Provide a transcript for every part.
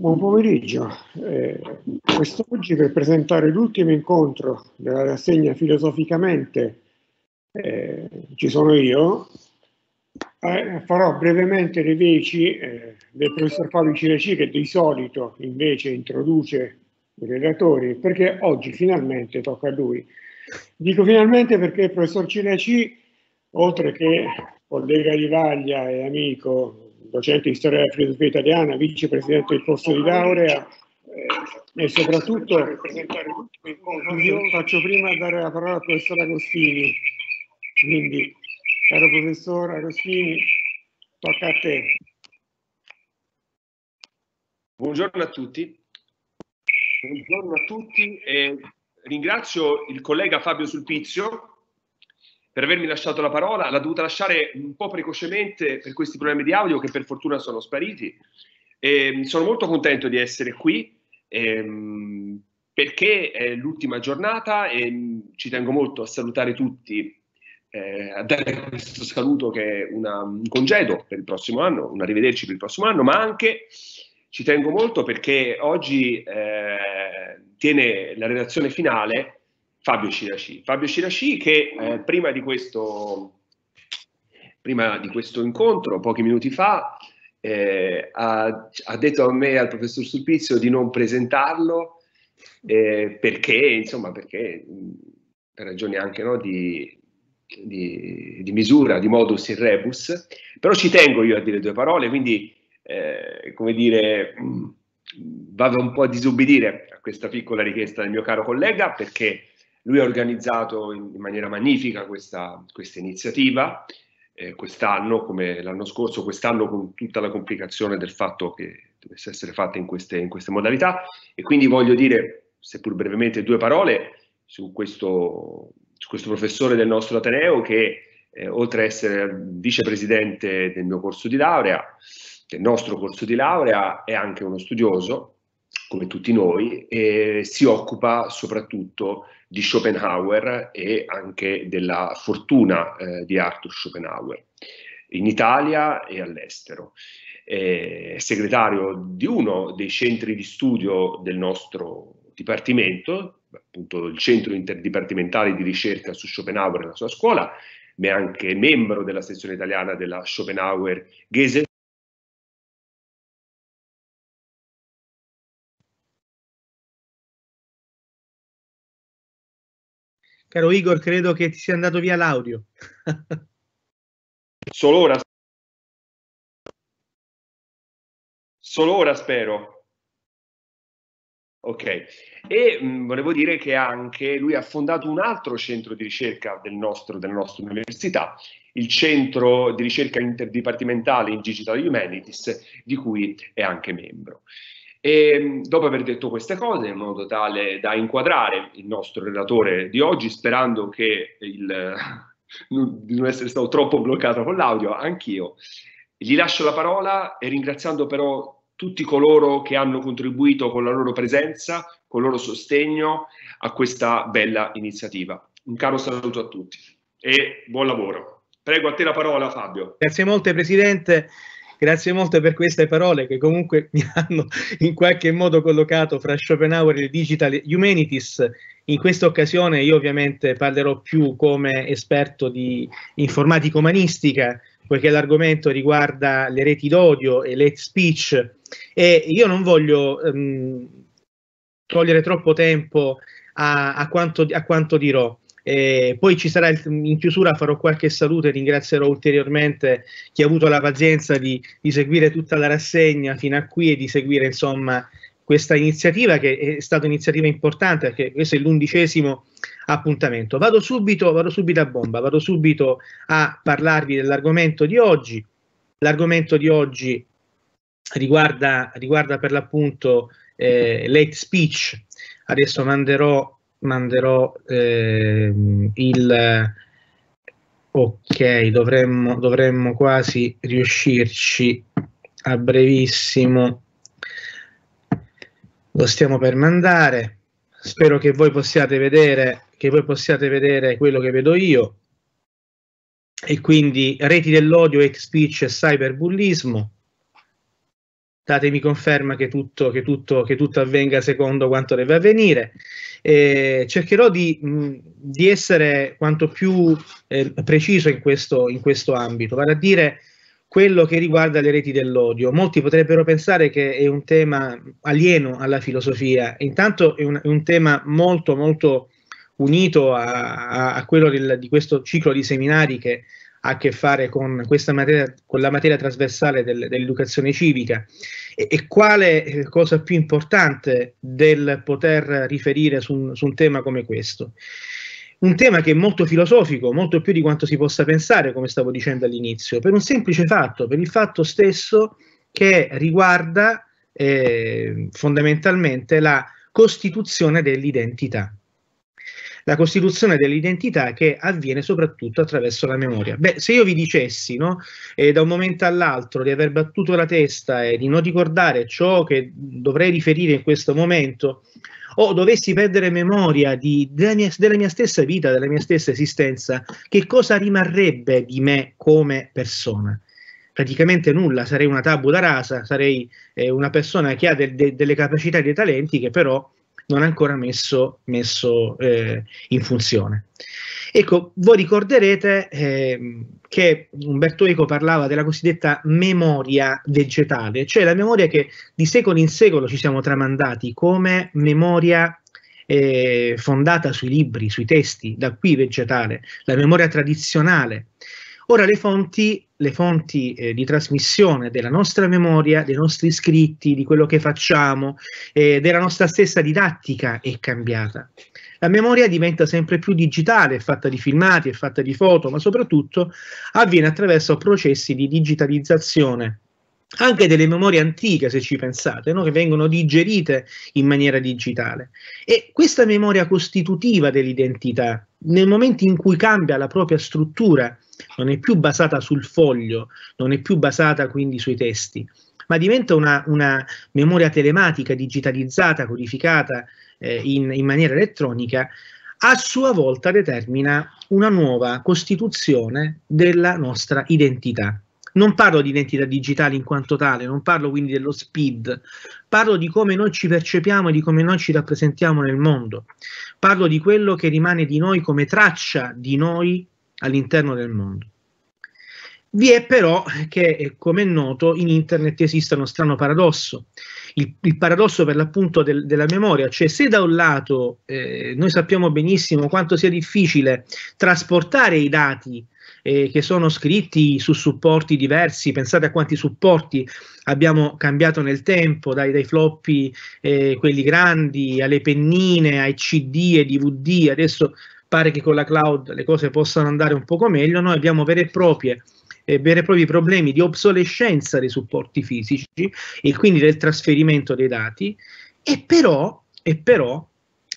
Buon pomeriggio. Eh, quest'oggi per presentare l'ultimo incontro della rassegna Filosoficamente eh, ci sono io. Eh, farò brevemente le veci eh, del professor Fabio Ciraci che di solito invece introduce i relatori perché oggi finalmente tocca a lui. Dico finalmente perché il professor Ciraci, oltre che collega di Vaglia e amico docente di storia della filosofia italiana, vicepresidente del corso di laurea eh, e soprattutto eh, faccio prima dare la parola al professor Agostini. Quindi, caro professor Agostini, tocca a te. Buongiorno a tutti. Buongiorno a tutti e eh, ringrazio il collega Fabio Sulpizio per avermi lasciato la parola, l'ha dovuta lasciare un po' precocemente per questi problemi di audio che per fortuna sono spariti. E ehm, sono molto contento di essere qui ehm, perché è l'ultima giornata e mm, ci tengo molto a salutare tutti, eh, a dare questo saluto che è una, un congedo per il prossimo anno, un arrivederci per il prossimo anno, ma anche ci tengo molto perché oggi eh, tiene la redazione finale Fabio Ciraci. Fabio Ciraci che eh, prima, di questo, prima, di questo, incontro, pochi minuti fa, eh, ha, ha, detto a me e al professor Sulpizio di non presentarlo eh, perché, insomma, perché per ragioni anche no, di, di, di, misura, di modus in rebus, però ci tengo io a dire due parole, quindi eh, come dire, mh, vado un po' a disubbidire a questa piccola richiesta del mio caro collega perché lui ha organizzato in, maniera magnifica questa, questa iniziativa, eh, quest'anno come l'anno scorso, quest'anno con tutta la complicazione del fatto che dovesse essere fatta in queste, in queste modalità e quindi voglio dire, seppur brevemente, due parole su questo, su questo professore del nostro Ateneo che eh, oltre a essere vicepresidente del mio corso di laurea, del nostro corso di laurea, è anche uno studioso, come tutti noi, e si occupa soprattutto di di Schopenhauer e anche della fortuna eh, di Arthur Schopenhauer in Italia e all'estero. È segretario di uno dei centri di studio del nostro dipartimento, appunto il centro interdipartimentale di ricerca su Schopenhauer e la sua scuola, ma è anche membro della sezione italiana della Schopenhauer Gesellschaft Caro Igor, credo che ti sia andato via l'audio. Solo ora. Solo ora spero. Ok, e mh, mm, volevo dire che anche lui ha fondato un altro centro di ricerca del nostro, della nostra università, il centro di ricerca interdipartimentale in Digital Humanities, di cui è anche membro. E ehm, dopo aver detto queste cose, in modo tale da inquadrare il nostro relatore di oggi, sperando che il, di non essere stato troppo bloccato con l'audio, anch'io gli lascio la parola e ringraziando però tutti coloro che hanno contribuito con la loro presenza, con il loro sostegno a questa bella iniziativa. Un caro saluto a tutti e buon lavoro. Prego a te la parola Fabio. Grazie molte Presidente. Grazie molte per queste parole che comunque mi hanno in qualche modo collocato fra Schopenhauer e il Digital Humanities. In questa occasione io ovviamente parlerò più come esperto di informatica umanistica, poiché l'argomento riguarda le reti d'odio e l'hate speech e io non voglio ehm, togliere troppo tempo a, a, quanto, a quanto dirò. Eh, poi ci sarà il, in chiusura farò qualche saluto e ringrazierò ulteriormente chi ha avuto la pazienza di, di seguire tutta la rassegna fino a qui e di seguire insomma questa iniziativa che è stata un'iniziativa importante perché questo è l'undicesimo appuntamento. Vado subito, vado subito a bomba, vado subito a parlarvi dell'argomento di oggi. L'argomento di oggi riguarda, riguarda per l'appunto eh, late speech. Adesso manderò manderò eh, il ok, dovremmo, dovremmo quasi riuscirci a brevissimo. Lo stiamo per mandare. Spero che voi possiate vedere, che voi possiate vedere quello che vedo io. E quindi reti dell'odio, hate speech e cyberbullismo datemi conferma che tutto, che tutto, che tutto avvenga secondo quanto deve avvenire. Eh, cercherò di, mh, di, essere quanto più eh, preciso in questo, in questo ambito, vale a dire quello che riguarda le reti dell'odio. Molti potrebbero pensare che è un tema alieno alla filosofia, intanto è un, è un tema molto molto unito a, a quello del, di questo ciclo di seminari che ha a che fare con, materia, con la materia trasversale del, dell'educazione civica. E, quale eh, cosa più importante del poter riferire su un, su un tema come questo? un tema che è molto filosofico, molto più di quanto si possa pensare, come stavo dicendo all'inizio, per un semplice fatto, per il fatto stesso che riguarda eh, fondamentalmente la costituzione dell'identità la costituzione dell'identità che avviene soprattutto attraverso la memoria. Beh, se io vi dicessi no, eh, da un momento all'altro di aver battuto la testa e di non ricordare ciò che dovrei riferire in questo momento, o dovessi perdere memoria di, della, mia, della, mia, stessa vita, della mia stessa esistenza, che cosa rimarrebbe di me come persona? Praticamente nulla, sarei una tabula rasa, sarei eh, una persona che ha de, de, delle capacità e dei talenti che però non è ancora messo, messo eh, in funzione. Ecco, voi ricorderete eh, che Umberto Eco parlava della cosiddetta memoria vegetale, cioè la memoria che di secolo in secolo ci siamo tramandati come memoria eh, fondata sui libri, sui testi, da qui vegetale, la memoria tradizionale. Ora le fonti le fonti eh, di trasmissione della nostra memoria, dei nostri scritti, di quello che facciamo, eh, della nostra stessa didattica è cambiata. La memoria diventa sempre più digitale, è fatta di filmati, è fatta di foto, ma soprattutto avviene attraverso processi di digitalizzazione anche delle memorie antiche, se ci pensate, no? che vengono digerite in maniera digitale. E questa memoria costitutiva dell'identità, nel momento in cui cambia la propria struttura non è più basata sul foglio, non è più basata quindi sui testi, ma diventa una, una memoria telematica, digitalizzata, codificata eh, in, in maniera elettronica, a sua volta determina una nuova costituzione della nostra identità. Non parlo di identità digitale in quanto tale, non parlo quindi dello speed, parlo di come noi ci percepiamo e di come noi ci rappresentiamo nel mondo, parlo di quello che rimane di noi come traccia di noi all'interno del mondo. Vi è però che, eh, come è noto, in internet esiste uno strano paradosso, il, il paradosso per l'appunto del, della memoria, cioè se da un lato eh, noi sappiamo benissimo quanto sia difficile trasportare i dati eh, che sono scritti su supporti diversi, pensate a quanti supporti abbiamo cambiato nel tempo, dai, dai floppy, eh, quelli grandi, alle pennine, ai CD e DVD, adesso pare che con la cloud le cose possano andare un poco meglio, noi abbiamo vere e proprie eh, veri e propri problemi di obsolescenza dei supporti fisici e quindi del trasferimento dei dati e però, e però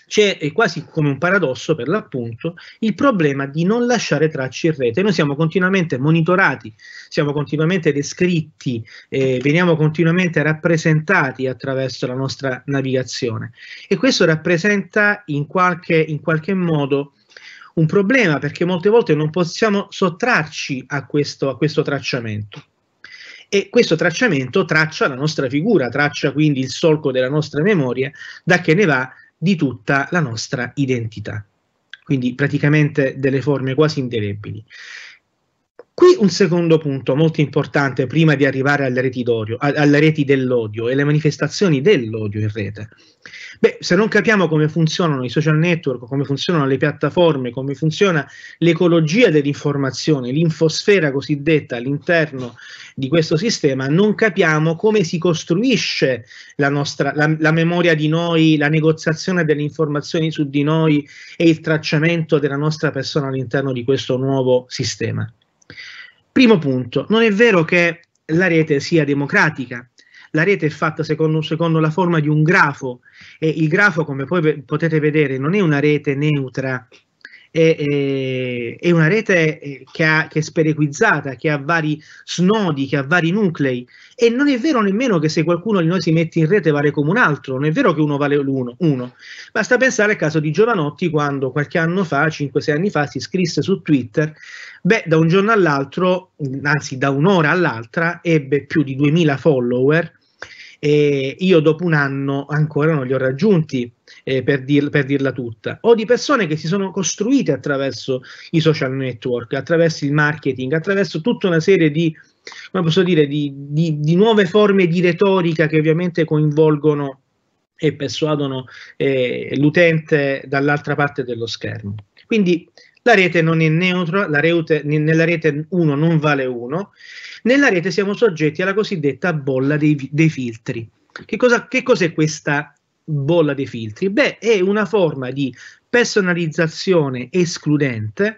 c'è quasi come un paradosso per l'appunto il problema di non lasciare tracce in rete. Noi siamo continuamente monitorati, siamo continuamente descritti, eh, veniamo continuamente rappresentati attraverso la nostra navigazione e questo rappresenta in qualche, in qualche modo un problema perché molte volte non possiamo sottrarci a questo, a questo tracciamento. E questo tracciamento traccia la nostra figura, traccia quindi il solco della nostra memoria, da che ne va di tutta la nostra identità. Quindi praticamente delle forme quasi indelebili. Qui un secondo punto molto importante prima di arrivare alle reti, alle reti dell'odio e alle manifestazioni dell'odio in rete. Beh, se non capiamo come funzionano i social network, come funzionano le piattaforme, come funziona l'ecologia dell'informazione, l'infosfera cosiddetta all'interno di questo sistema, non capiamo come si costruisce la, nostra, la, la memoria di noi, la negoziazione delle informazioni su di noi e il tracciamento della nostra persona all'interno di questo nuovo sistema. Primo punto, non è vero che la rete sia democratica. La rete è fatta secondo, secondo la forma di un grafo e il grafo, come poi potete vedere, non è una rete neutra, è, è una rete eh, che, ha, che, è sperequizzata, che ha vari snodi, che ha vari nuclei e non è vero nemmeno che se qualcuno di noi si mette in rete vale come un altro, non è vero che uno vale l'uno, uno. Basta pensare al caso di Giovanotti quando qualche anno fa, 5-6 anni fa, si iscrisse su Twitter, beh da un giorno all'altro, anzi da un'ora all'altra, ebbe più di 2000 follower e io dopo un anno ancora non li ho raggiunti, eh, per, dir, per, dirla tutta, o di persone che si sono costruite attraverso i social network, attraverso il marketing, attraverso tutta una serie di, come posso dire, di, di, di nuove forme di retorica che ovviamente coinvolgono e persuadono eh, l'utente dall'altra parte dello schermo. Quindi la rete non è neutra, rete, nella rete 1 non vale 1, nella rete siamo soggetti alla cosiddetta bolla dei, dei filtri. Che, cosa, che cos'è questa bolla dei filtri? Beh, è una forma di personalizzazione escludente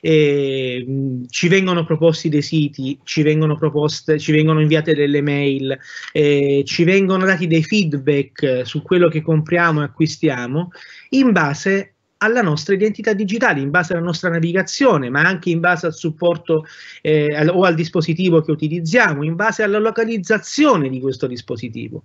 eh, ci vengono proposti dei siti, ci vengono, proposte, ci vengono inviate delle mail, eh, ci vengono dati dei feedback su quello che compriamo e acquistiamo in base alla nostra identità digitale, in base alla nostra navigazione, ma anche in base al supporto eh, al, o al dispositivo che utilizziamo, in base alla localizzazione di questo dispositivo.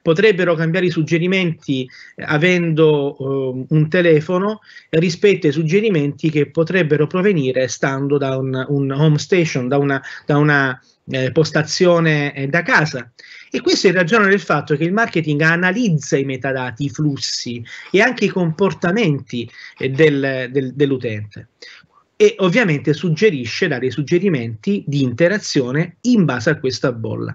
Potrebbero cambiare i suggerimenti eh, avendo eh, un telefono rispetto ai suggerimenti che potrebbero provenire stando da un, un home station, da una, da una eh, postazione eh, da casa. E questo è in ragione del fatto che il marketing analizza i metadati, i flussi e anche i comportamenti eh, del, del, dell'utente e ovviamente suggerisce, dà dei suggerimenti di interazione in base a questa bolla.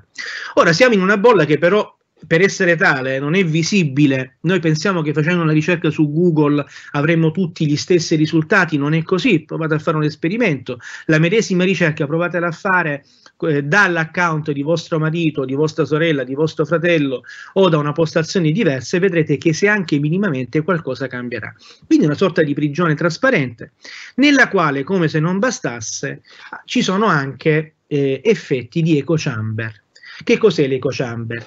Ora siamo in una bolla che però per essere tale non è visibile. Noi pensiamo che facendo una ricerca su Google avremmo tutti gli stessi risultati, non è così. Provate a fare un esperimento. La medesima ricerca provatela a fare eh, dall'account di vostro marito, di vostra sorella, di vostro fratello o da una postazione diversa e vedrete che se anche minimamente qualcosa cambierà. Quindi una sorta di prigione trasparente nella quale, come se non bastasse, ci sono anche eh, effetti di eco chamber. Che cos'è l'eco chamber?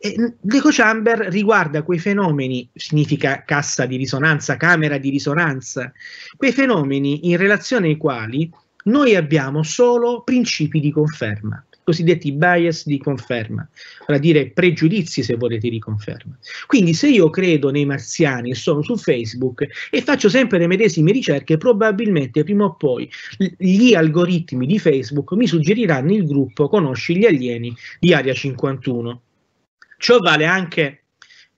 E l'eco chamber riguarda quei fenomeni, significa cassa di risonanza, camera di risonanza, quei fenomeni in relazione ai quali noi abbiamo solo principi di conferma, cosiddetti bias di conferma, vale a dire pregiudizi se volete di conferma. Quindi se io credo nei marziani e sono su Facebook e faccio sempre le medesime ricerche, probabilmente prima o poi gli algoritmi di Facebook mi suggeriranno il gruppo Conosci gli alieni di Area 51 Ciò vale anche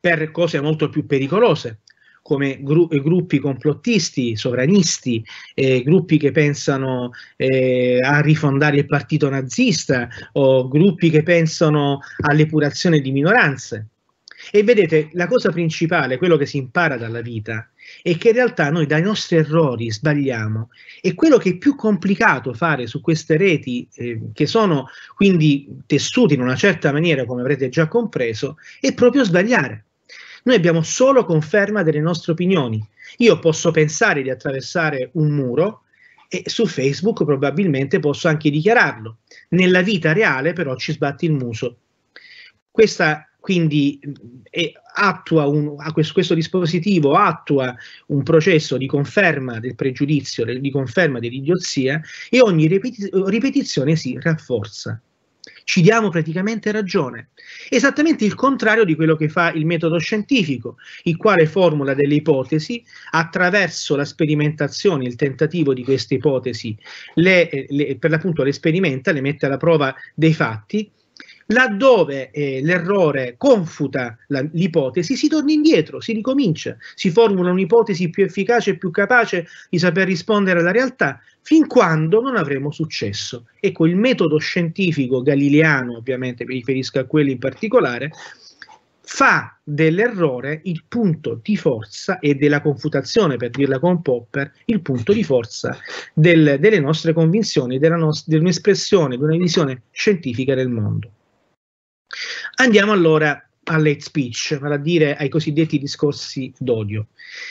per cose molto più pericolose, come gru eh, gruppi complottisti, sovranisti, eh, gruppi che pensano eh, a rifondare il partito nazista o gruppi che pensano all'epurazione di minoranze. E vedete, la cosa principale, quello che si impara dalla vita, è è che in realtà noi dai nostri errori sbagliamo e quello che è più complicato fare su queste reti, eh, che sono quindi tessute in una certa maniera, come avrete già compreso, è proprio sbagliare. Noi abbiamo solo conferma delle nostre opinioni. Io posso pensare di attraversare un muro e su Facebook probabilmente posso anche dichiararlo. Nella vita reale però ci sbatti il muso. Questa quindi eh, attua un, questo, questo, dispositivo attua un processo di conferma del pregiudizio, di conferma dell'idiozia e ogni ripeti- ripetizione si rafforza. Ci diamo praticamente ragione. Esattamente il contrario di quello che fa il metodo scientifico, il quale formula delle ipotesi, attraverso la sperimentazione, il tentativo di queste ipotesi, le, eh, le, per l'appunto le sperimenta, le mette alla prova dei fatti Laddove eh, l'errore confuta la, l'ipotesi, si torna indietro, si ricomincia, si formula un'ipotesi più efficace e più capace di saper rispondere alla realtà, fin quando non avremo successo. Ecco, il metodo scientifico galileano, ovviamente mi riferisco a quello in particolare, fa dell'errore il punto di forza e della confutazione, per dirla con Popper, il punto di forza del, delle nostre convinzioni, della nos- di un'espressione, di una visione scientifica del mondo. Andiamo allora all'hate speech, vale a dire ai cosiddetti discorsi d'odio.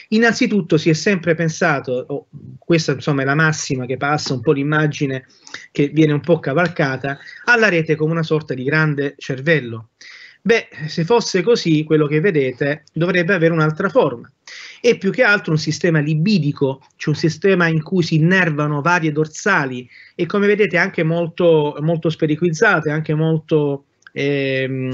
Innanzitutto si è sempre pensato, oh, questa insomma è la massima che passa, un po' l'immagine che viene un po' cavalcata, alla rete come una sorta di grande cervello. Beh, se fosse così, quello che vedete dovrebbe avere un'altra forma. È più che altro un sistema libidico, cioè un sistema in cui si innervano varie dorsali e come vedete anche molto, molto speriquizzate, anche molto eh,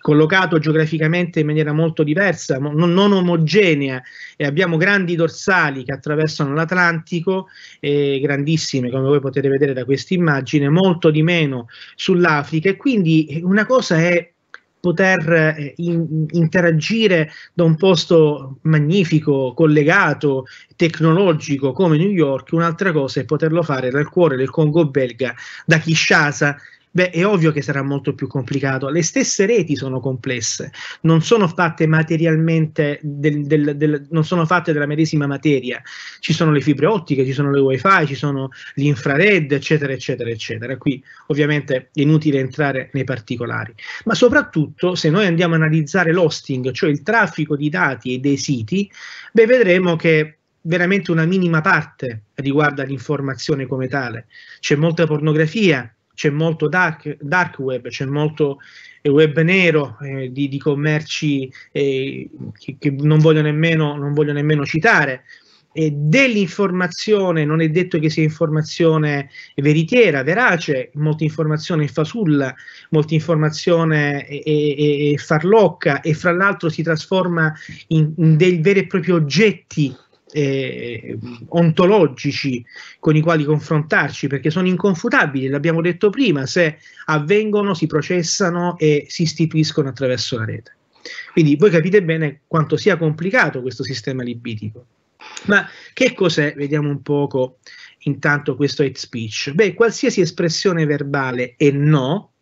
collocato geograficamente in maniera molto diversa, non, non, omogenea e abbiamo grandi dorsali che attraversano l'Atlantico, eh, grandissime come voi potete vedere da questa immagine, molto di meno sull'Africa e quindi eh, una cosa è poter eh, in, interagire da un posto magnifico, collegato, tecnologico come New York, un'altra cosa è poterlo fare dal cuore del Congo belga, da Kinshasa, Beh, è ovvio che sarà molto più complicato. Le stesse reti sono complesse, non sono fatte materialmente, del, del, del, non sono fatte della medesima materia. Ci sono le fibre ottiche, ci sono le wifi, ci sono l'infrared, eccetera, eccetera, eccetera. Qui ovviamente è inutile entrare nei particolari. Ma soprattutto se noi andiamo a analizzare l'hosting, cioè il traffico di dati e dei siti, beh, vedremo che veramente una minima parte riguarda l'informazione come tale. C'è molta pornografia, c'è molto dark, dark web, c'è molto eh, web nero eh, di, di, commerci eh, che, che, non, voglio nemmeno, non voglio nemmeno citare. E dell'informazione non è detto che sia informazione veritiera, verace, molta informazione fasulla, molta informazione e, e, e farlocca e fra l'altro si trasforma in, in dei veri e propri oggetti eh, ontologici con i quali confrontarci perché sono inconfutabili, l'abbiamo detto prima, se avvengono si processano e si istituiscono attraverso la rete. Quindi voi capite bene quanto sia complicato questo sistema libitico. Ma che cos'è? Vediamo un poco intanto questo hate speech. Beh, qualsiasi espressione verbale e no,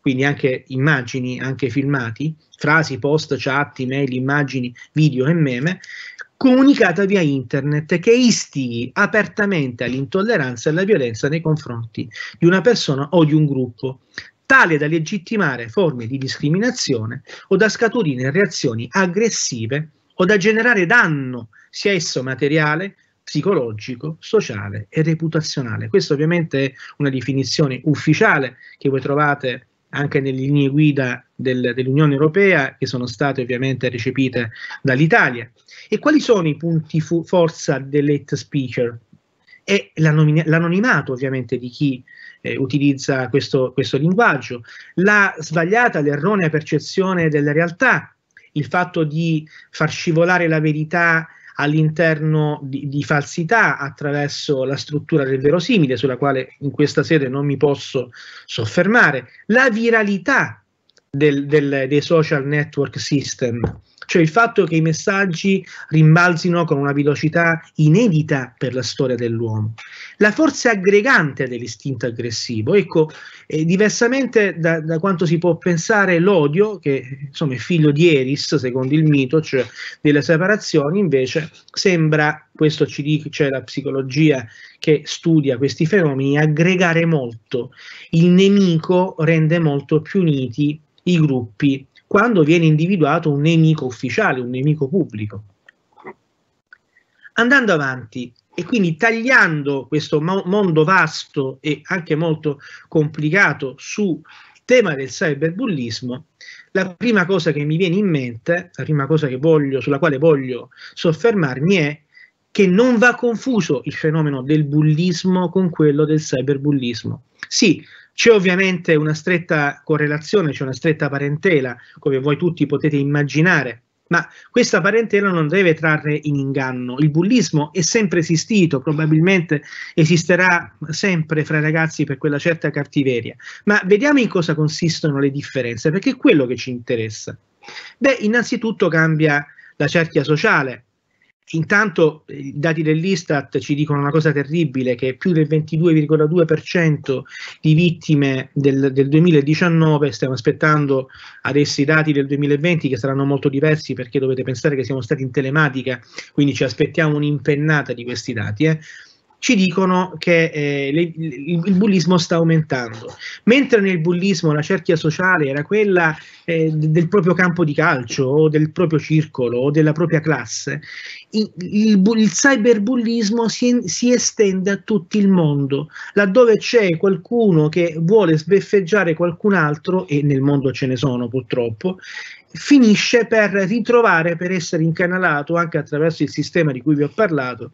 quindi anche immagini, anche filmati, frasi, post, chat, mail, immagini, video e meme, comunicata via internet che istighi apertamente all'intolleranza e alla violenza nei confronti di una persona o di un gruppo, tale da legittimare forme di discriminazione o da scaturire reazioni aggressive o da generare danno, sia esso materiale, psicologico, sociale e reputazionale. Questa ovviamente è una definizione ufficiale che voi trovate anche nelle linee guida del, dell'Unione Europea che sono state ovviamente recepite dall'Italia. E quali sono i punti fu- forza dell'hate speaker? E l'anonimato ovviamente di chi eh, utilizza questo, questo linguaggio, la sbagliata, l'erronea percezione della realtà, il fatto di far scivolare la verità all'interno di, di, falsità attraverso la struttura del verosimile, sulla quale in questa sede non mi posso soffermare, la viralità del, del, dei social network system cioè il fatto che i messaggi rimbalzino con una velocità inedita per la storia dell'uomo. La forza aggregante dell'istinto aggressivo. Ecco, eh, diversamente da, da, quanto si può pensare, l'odio, che insomma è figlio di Eris, secondo il mito, cioè delle separazioni, invece sembra, questo ci dice cioè la psicologia che studia questi fenomeni, aggregare molto. Il nemico rende molto più uniti i gruppi quando viene individuato un nemico ufficiale, un nemico pubblico. Andando avanti e quindi tagliando questo mondo vasto e anche molto complicato sul tema del cyberbullismo, la prima cosa che mi viene in mente, la prima cosa voglio, sulla quale voglio soffermarmi è che non va confuso il fenomeno del bullismo con quello del cyberbullismo. Sì, c'è ovviamente una stretta correlazione, c'è una stretta parentela, come voi tutti potete immaginare, ma questa parentela non deve trarre in inganno. Il bullismo è sempre esistito, probabilmente esisterà sempre fra i ragazzi per quella certa cattiveria. Ma vediamo in cosa consistono le differenze, perché è quello che ci interessa. Beh, innanzitutto cambia la cerchia sociale, Intanto eh, i dati dell'Istat ci dicono una cosa terribile, che più del 22,2% di vittime del, del, 2019, stiamo aspettando adesso i dati del 2020 che saranno molto diversi perché dovete pensare che siamo stati in telematica, quindi ci aspettiamo un'impennata di questi dati, eh, ci dicono che eh, le, il, il, bullismo sta aumentando. Mentre nel bullismo la cerchia sociale era quella eh, del proprio campo di calcio o del proprio circolo o della propria classe, il, il cyberbullismo si, si, estende a tutto il mondo, laddove c'è qualcuno che vuole sbeffeggiare qualcun altro, e nel mondo ce ne sono purtroppo, finisce per ritrovare, per essere incanalato anche attraverso il sistema di cui vi ho parlato,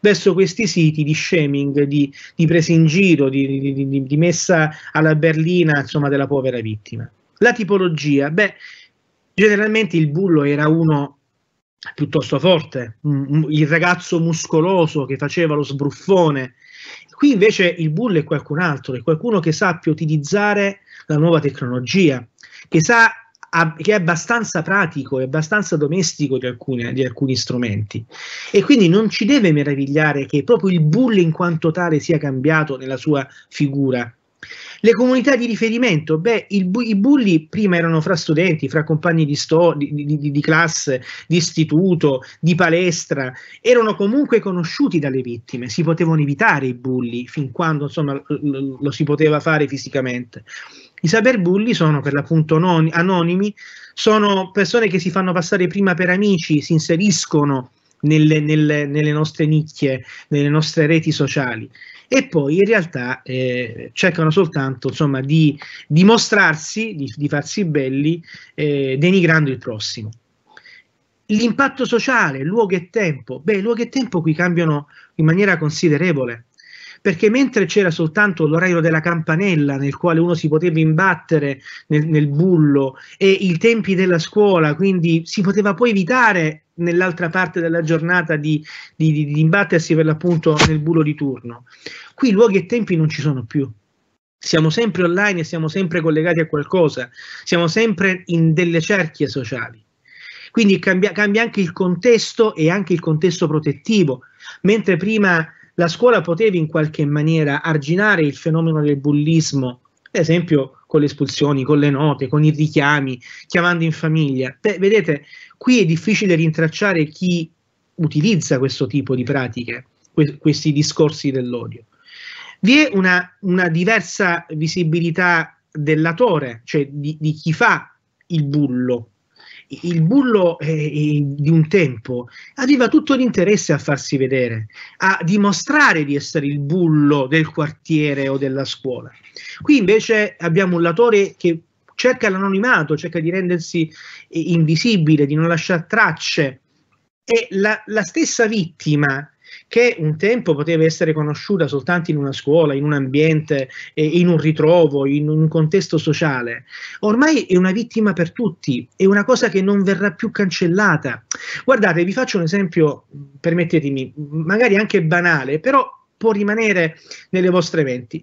verso questi siti di shaming, di, di presa in giro, di, di, di messa alla berlina insomma, della povera vittima. La tipologia, beh, generalmente il bullo era uno piuttosto forte, mm, mm, il ragazzo muscoloso che faceva lo sbruffone. Qui invece il bull è qualcun altro, è qualcuno che sappia utilizzare la nuova tecnologia, che, sa, che è abbastanza pratico, è abbastanza domestico di alcuni, di alcuni strumenti. E quindi non ci deve meravigliare che proprio il bull in quanto tale sia cambiato nella sua figura, le comunità di riferimento, beh, bu- i bulli prima erano fra studenti, fra compagni di, sto- di, di, di classe, di istituto, di palestra, erano comunque conosciuti dalle vittime, si potevano evitare i bulli fin quando insomma, l- lo si poteva fare fisicamente. I cyberbulli sono per l'appunto non- anonimi, sono persone che si fanno passare prima per amici, si inseriscono nelle, nelle, nelle nostre nicchie, nelle nostre reti sociali e poi in realtà eh, cercano soltanto insomma, di dimostrarsi, di, di farsi belli, eh, denigrando il prossimo. L'impatto sociale, luogo e tempo. Beh, luogo e tempo qui cambiano in maniera considerevole perché mentre c'era soltanto l'orario della campanella nel quale uno si poteva imbattere nel, nel, bullo e i tempi della scuola, quindi si poteva poi evitare nell'altra parte della giornata di, di, di, di imbattersi per l'appunto nel bulo di turno. Qui luoghi e tempi non ci sono più. Siamo sempre online e siamo sempre collegati a qualcosa, siamo sempre in delle cerchie sociali. Quindi cambia, cambia anche il contesto e anche il contesto protettivo. Mentre prima la scuola poteva in qualche maniera arginare il fenomeno del bullismo ad esempio con le espulsioni, con le note, con i richiami, chiamando in famiglia. Beh, vedete, qui è difficile rintracciare chi utilizza questo tipo di pratiche, que- questi discorsi dell'odio. Vi è una, una diversa visibilità dell'atore, cioè di, di chi fa il bullo, il bullo eh, eh, di un tempo aveva tutto l'interesse a farsi vedere, a dimostrare di essere il bullo del quartiere o della scuola. Qui invece abbiamo un latore che cerca l'anonimato, cerca di rendersi eh, invisibile, di non lasciare tracce. E la, la stessa vittima che un tempo poteva essere conosciuta soltanto in una scuola, in un ambiente, eh, in un ritrovo, in un contesto sociale, ormai è una vittima per tutti, è una cosa che non verrà più cancellata. Guardate, vi faccio un esempio, permettetemi, magari anche banale, però può rimanere nelle vostre menti.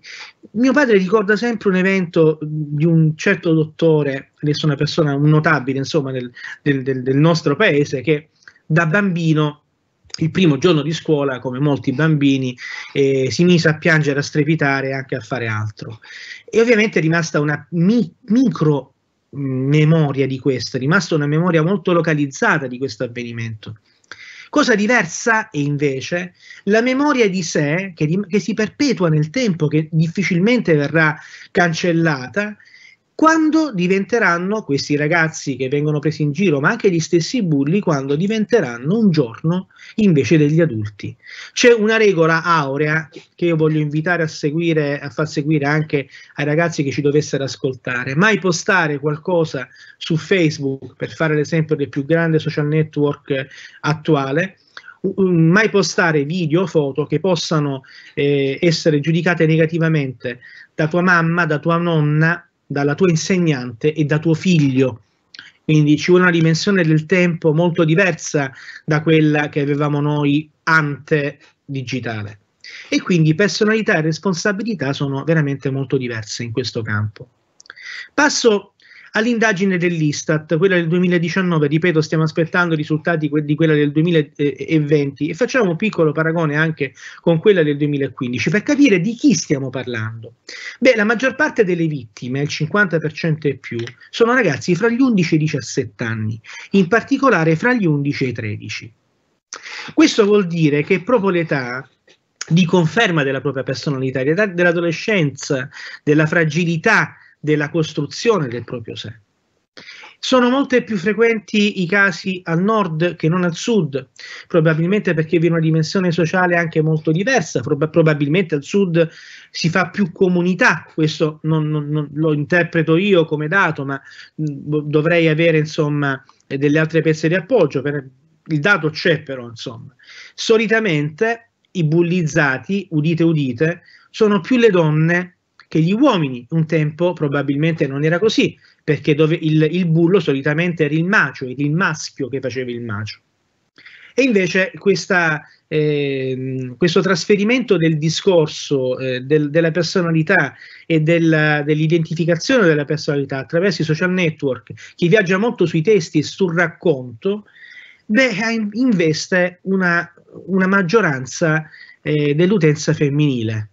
Mio padre ricorda sempre un evento di un certo dottore, adesso una persona un notabile insomma del, del, del nostro paese, che da bambino il primo giorno di scuola, come molti bambini, eh, si mise a piangere, a strepitare e anche a fare altro. E ovviamente è rimasta una mi- micro mm, memoria di questo, è rimasta una memoria molto localizzata di questo avvenimento. Cosa diversa è invece la memoria di sé che, che si perpetua nel tempo, che difficilmente verrà cancellata, quando diventeranno questi ragazzi che vengono presi in giro, ma anche gli stessi bulli, quando diventeranno un giorno invece degli adulti. C'è una regola aurea che io voglio invitare a seguire, a far seguire anche ai ragazzi che ci dovessero ascoltare. Mai postare qualcosa su Facebook, per fare l'esempio del più grande social network attuale, mai postare video o foto che possano eh, essere giudicate negativamente da tua mamma, da tua nonna dalla tua insegnante e da tuo figlio. Quindi ci vuole una dimensione del tempo molto diversa da quella che avevamo noi ante digitale. E quindi personalità e responsabilità sono veramente molto diverse in questo campo. Passo all'indagine dell'Istat, quella del 2019, ripeto, stiamo aspettando i risultati di quella del 2020 e facciamo un piccolo paragone anche con quella del 2015 per capire di chi stiamo parlando. Beh, la maggior parte delle vittime, il 50% e più, sono ragazzi fra gli 11 e i 17 anni, in particolare fra gli 11 e i 13. Questo vuol dire che proprio l'età di conferma della propria personalità, dell'adolescenza, della fragilità della costruzione del proprio sé. Sono molto più frequenti i casi al nord che non al sud, probabilmente perché vi è una dimensione sociale anche molto diversa, prob probabilmente al sud si fa più comunità, questo non, non, non lo interpreto io come dato, ma dovrei avere insomma delle altre pezze di appoggio, per, il dato c'è però insomma. Solitamente i bullizzati, udite udite, sono più le donne che gli uomini un tempo probabilmente non era così, perché il, il, bullo solitamente era il macio, era il maschio che faceva il macio. E invece questa, eh, questo trasferimento del discorso, eh, del, della personalità e della, dell'identificazione della personalità attraverso i social network, che viaggia molto sui testi e sul racconto, beh, investe una, una maggioranza eh, dell'utenza femminile.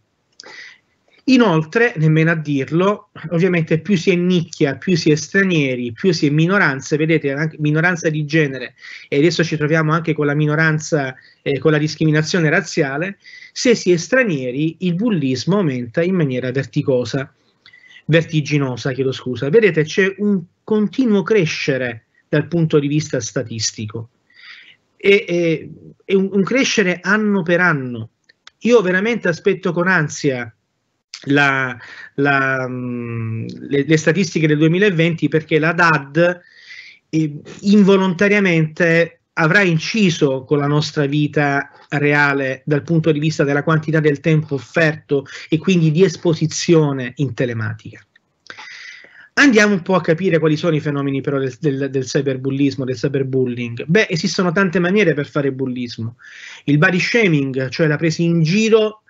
Inoltre, nemmeno a dirlo, ovviamente più si è nicchia, più si è stranieri, più si è minoranze, vedete, anche minoranza di genere, e adesso ci troviamo anche con la minoranza, eh, con la discriminazione razziale, se si è stranieri il bullismo aumenta in maniera verticosa, vertiginosa, chiedo scusa. Vedete, c'è un continuo crescere dal punto di vista statistico, è, e, e un, un crescere anno per anno. Io veramente aspetto con ansia la, la, mm, le, le, statistiche del 2020 perché la DAD eh, involontariamente avrà inciso con la nostra vita reale dal punto di vista della quantità del tempo offerto e quindi di esposizione in telematica. Andiamo un po' a capire quali sono i fenomeni però del, del, del cyberbullismo, del cyberbullying. Beh, esistono tante maniere per fare bullismo. Il body shaming, cioè la presa in giro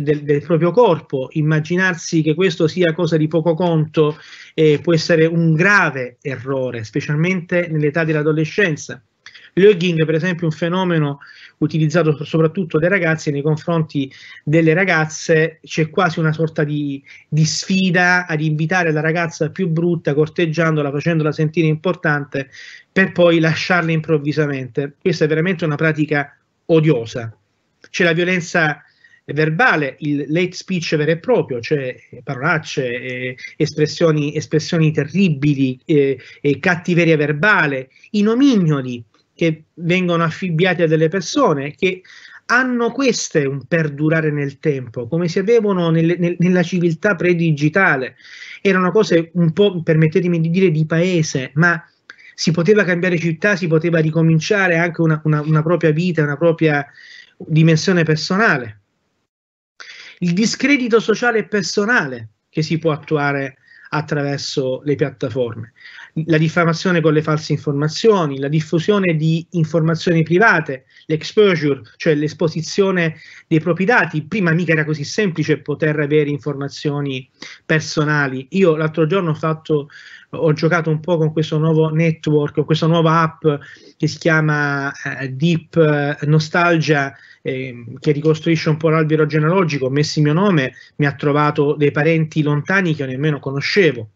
del, del, proprio corpo, immaginarsi che questo sia cosa di poco conto eh, può essere un grave errore, specialmente nell'età dell'adolescenza. L'hugging, per esempio, è un fenomeno utilizzato soprattutto dai ragazzi nei confronti delle ragazze, c'è quasi una sorta di, di, sfida ad invitare la ragazza più brutta, corteggiandola, facendola sentire importante, per poi lasciarla improvvisamente. Questa è veramente una pratica odiosa. C'è la violenza verbale, il late speech vero e proprio, cioè parolacce, eh, espressioni, espressioni, terribili, eh, cattiveria verbale, i nomignoli che vengono affibbiati a delle persone che hanno queste un perdurare nel tempo, come si avevano nel, nel, nella civiltà pre-digitale. Erano cose un po', permettetemi di dire, di paese, ma si poteva cambiare città, si poteva ricominciare anche una, una, una propria vita, una propria dimensione personale il discredito sociale e personale che si può attuare attraverso le piattaforme, la diffamazione con le false informazioni, la diffusione di informazioni private, l'exposure, cioè l'esposizione dei propri dati. Prima mica era così semplice poter avere informazioni personali. Io l'altro giorno ho fatto ho giocato un po' con questo nuovo network, con questa nuova app che si chiama eh, Deep eh, Nostalgia, eh, che ricostruisce un po' l'albero genealogico, ho messo il mio nome, mi ha trovato dei parenti lontani che io nemmeno conoscevo.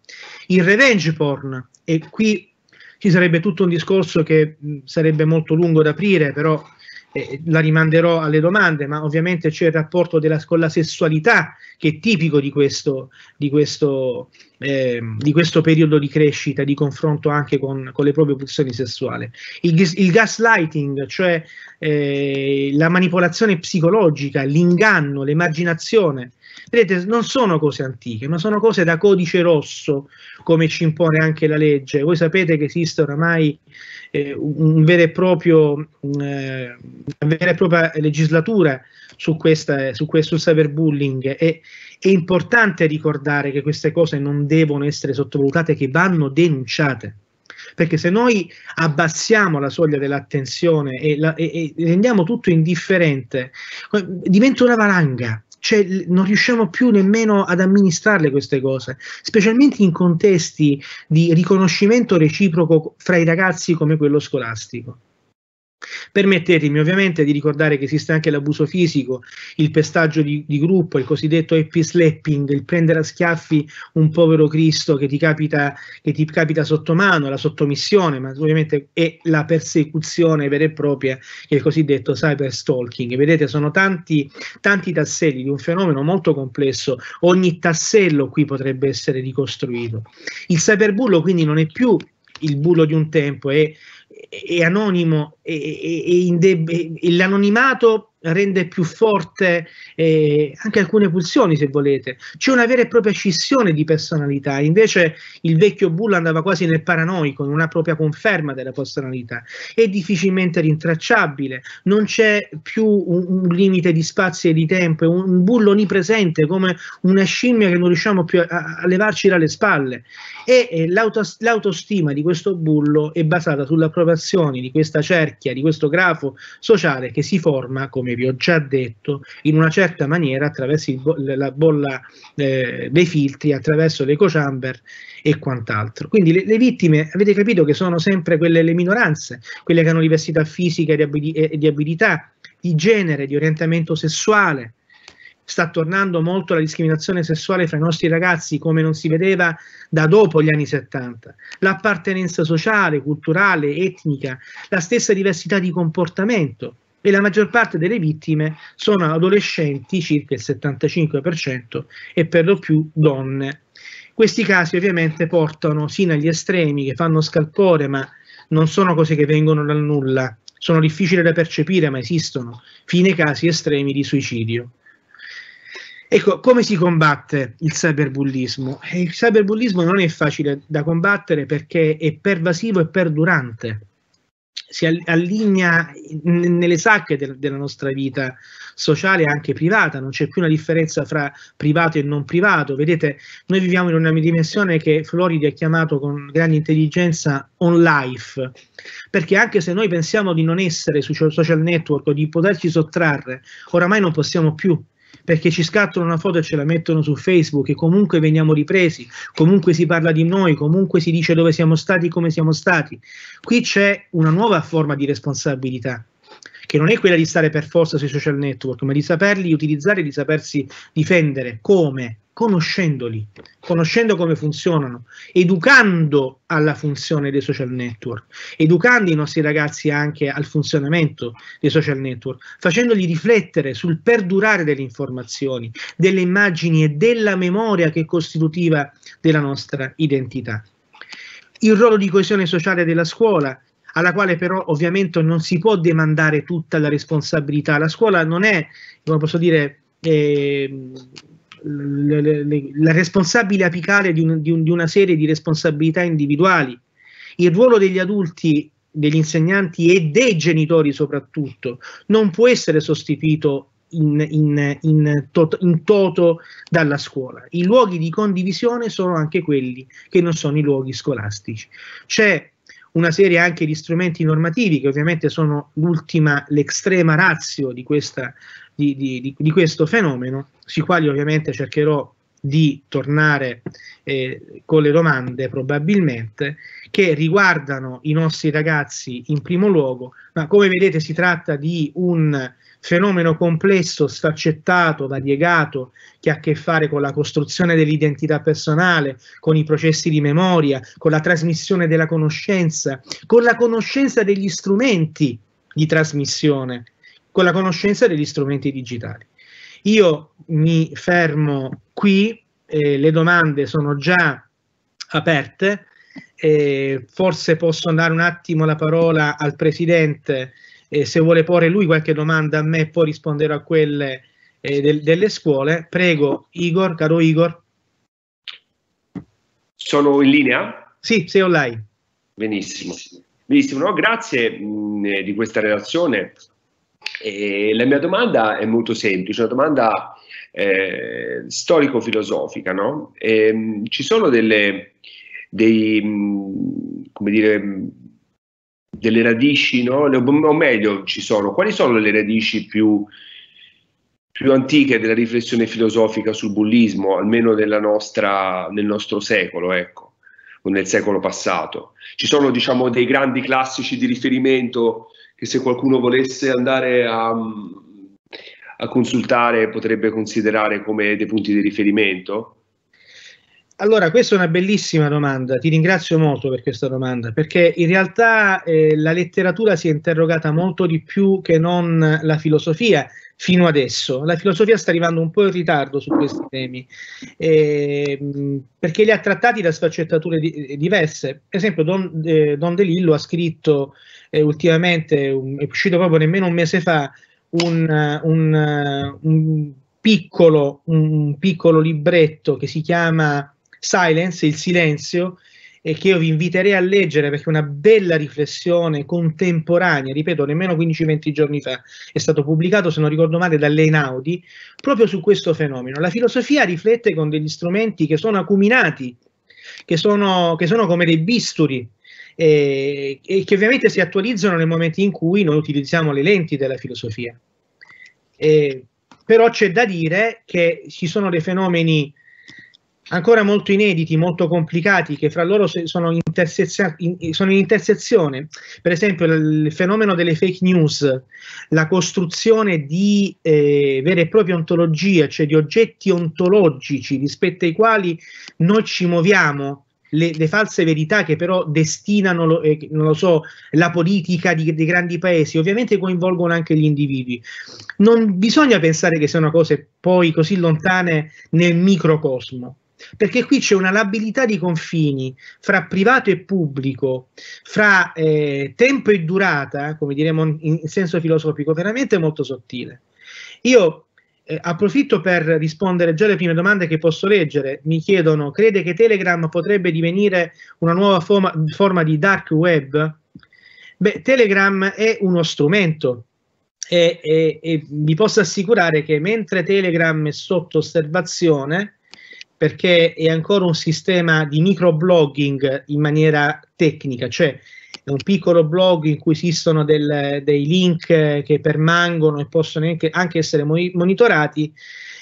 Il revenge porn, e qui ci sarebbe tutto un discorso che mh, sarebbe molto lungo da aprire, però eh, la rimanderò alle domande, ma ovviamente c'è il rapporto della, con la sessualità che è tipico di questo, di questo, eh, di questo periodo di crescita, di confronto anche con, con le proprie pulsioni sessuali. Il, il gaslighting, cioè eh, la manipolazione psicologica, l'inganno, l'emarginazione Vedete, non sono cose antiche, ma sono cose da codice rosso, come ci impone anche la legge. Voi sapete che esiste oramai eh, un vero e proprio, mm, eh, una vera e propria legislatura su, questa, su questo cyberbullying e è importante ricordare che queste cose non devono essere sottovalutate, che vanno denunciate perché se noi abbassiamo la soglia dell'attenzione e, la, e, e rendiamo tutto indifferente, diventa una valanga cioè, non riusciamo più nemmeno ad amministrarle queste cose, specialmente in contesti di riconoscimento reciproco fra i ragazzi come quello scolastico. Permettetemi ovviamente di ricordare che esiste anche l'abuso fisico, il pestaggio di, di gruppo, il cosiddetto happy slapping, il prendere a schiaffi un povero Cristo che ti capita, che ti capita sotto mano, la sottomissione, ma ovviamente è la persecuzione vera e propria, il cosiddetto cyber stalking. Vedete, sono tanti, tanti tasselli di un fenomeno molto complesso, ogni tassello qui potrebbe essere ricostruito. Il cyberbullo quindi non è più il bullo di un tempo, è, è anonimo e, e, e l'anonimato rende più forte eh, anche alcune pulsioni, se volete. C'è una vera e propria scissione di personalità, invece il vecchio Bulla andava quasi nel paranoico, in una propria conferma della personalità. È difficilmente rintracciabile, non c'è più un, un limite di spazio e di tempo, è un, un onnipresente, come una scimmia che non riusciamo più a, a levarci dalle spalle. E eh, l'autostima di questo Bullo è basata sull'approvazione di questa cerca specchia di questo grafo sociale che si forma, come vi ho già detto, in una certa maniera attraverso bo- la bolla eh, dei filtri, attraverso l'eco chamber e quant'altro. Quindi le, le, vittime, avete capito che sono sempre quelle le minoranze, quelle che hanno diversità fisica e di, abili- e di abilità, di genere, di orientamento sessuale, sta tornando molto la discriminazione sessuale fra i nostri ragazzi come non si vedeva da dopo gli anni 70. L'appartenenza sociale, culturale, etnica, la stessa diversità di comportamento e la maggior parte delle vittime sono adolescenti, circa il 75%, e per lo più donne. Questi casi ovviamente portano sino agli estremi che fanno scalpore, ma non sono cose che vengono dal nulla, sono difficili da percepire, ma esistono, fine casi estremi di suicidio. Ecco, come si combatte il cyberbullismo? Eh, il cyberbullismo non è facile da combattere perché è pervasivo e perdurante, si allinea nelle sacche del, della nostra vita sociale e anche privata, non c'è più una differenza fra privato e non privato. Vedete, noi viviamo in una dimensione che Floridi ha chiamato con grande intelligenza on life, perché anche se noi pensiamo di non essere sui social network o di poterci sottrarre, oramai non possiamo più, perché ci scattano una foto e ce la mettono su Facebook e comunque veniamo ripresi, comunque si parla di noi, comunque si dice dove siamo stati, come siamo stati. Qui c'è una nuova forma di responsabilità che non è quella di stare per forza sui social network, ma di saperli utilizzare, di sapersi difendere. Come? Conoscendoli, conoscendo come funzionano, educando alla funzione dei social network, educando i nostri ragazzi anche al funzionamento dei social network, facendogli riflettere sul perdurare delle informazioni, delle immagini e della memoria che è costitutiva della nostra identità il ruolo di coesione sociale della scuola, alla quale però ovviamente non si può demandare tutta la responsabilità. La scuola non è, come posso dire, ehm, la responsabile apicale di, un, di, un, di una serie di responsabilità individuali. Il ruolo degli adulti degli insegnanti e dei genitori soprattutto, non può essere sostituito in, in, in, tot, in, toto dalla scuola. I luoghi di condivisione sono anche quelli che non sono i luoghi scolastici. C'è una serie anche di strumenti normativi che ovviamente sono l'ultima, l'estrema razio di, questa, di, di, di questo fenomeno, sui quali ovviamente cercherò di tornare eh, con le domande probabilmente che riguardano i nostri ragazzi in primo luogo, ma come vedete si tratta di un fenomeno complesso, sfaccettato, variegato, che ha a che fare con la costruzione dell'identità personale, con i processi di memoria, con la trasmissione della conoscenza, con la conoscenza degli strumenti di trasmissione, con la conoscenza degli strumenti digitali. Io mi fermo qui, eh, le domande sono già aperte, eh, forse posso dare un attimo la parola al Presidente eh, se vuole porre lui qualche domanda a me poi rispondere a quelle eh, del, delle scuole. Prego Igor, caro Igor. Sono in linea? Sì, sei online. Benissimo. Benissimo, no? grazie mh, mm, eh, di questa relazione. E la mia domanda è molto semplice, una domanda eh, storico-filosofica. No? Ehm, ci sono delle, dei, mm, come dire, delle radici, no? o meglio ci sono, quali sono le radici più, più antiche della riflessione filosofica sul bullismo, almeno nostra, nel nostro secolo, ecco, o nel secolo passato? Ci sono diciamo, dei grandi classici di riferimento che se qualcuno volesse andare a, a consultare potrebbe considerare come dei punti di riferimento? Allora, questa è una bellissima domanda, ti ringrazio molto per questa domanda, perché in realtà eh, la letteratura si è interrogata molto di più che non la filosofia fino adesso. La filosofia sta arrivando un po' in ritardo su questi temi, eh, perché li ha trattati da sfaccettature di, eh, diverse. Per esempio, Don, eh, Don De Lillo ha scritto eh, ultimamente, un, è uscito proprio nemmeno un mese fa, un, un, un piccolo, un piccolo libretto che si chiama Silence, il silenzio, e che io vi inviterei a leggere perché è una bella riflessione contemporanea, ripeto, nemmeno 15-20 giorni fa, è stato pubblicato, se non ricordo male, da Leinaudi, proprio su questo fenomeno. La filosofia riflette con degli strumenti che sono acuminati, che sono, che sono come dei bisturi, eh, e che ovviamente si attualizzano nel momento in cui noi utilizziamo le lenti della filosofia. Eh, però c'è da dire che ci sono dei fenomeni ancora molto inediti, molto complicati, che fra loro sono, in, sono in intersezione. Per esempio il fenomeno delle fake news, la costruzione di eh, vere e proprie ontologie, cioè di oggetti ontologici rispetto ai quali noi ci muoviamo. Le, le false verità che però destinano, lo, eh, non lo so, la politica di, dei grandi paesi, ovviamente coinvolgono anche gli individui. Non bisogna pensare che siano cose poi così lontane nel microcosmo perché qui c'è una labilità di confini fra privato e pubblico, fra eh, tempo e durata, eh, come diremo in, in senso filosofico, veramente molto sottile. Io eh, approfitto per rispondere già alle prime domande che posso leggere. Mi chiedono, crede che Telegram potrebbe divenire una nuova forma, forma di dark web? Beh, Telegram è uno strumento e, e, e, vi posso assicurare che mentre Telegram è sotto osservazione, perché è ancora un sistema di microblogging in maniera tecnica, cioè è un piccolo blog in cui esistono del, dei link che permangono e possono anche, anche essere monitorati.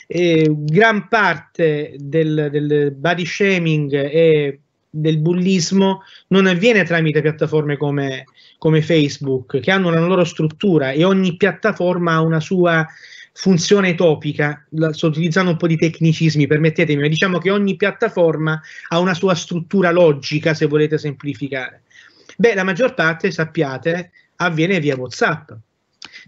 Eh, gran parte del, del body shaming e del bullismo non avviene tramite piattaforme come, come, Facebook, che hanno una loro struttura e ogni piattaforma ha una sua funzione topica, sto utilizzando un po' di tecnicismi, permettetemi, ma diciamo che ogni piattaforma ha una sua struttura logica, se volete semplificare. Beh, la maggior parte, sappiate, avviene via WhatsApp.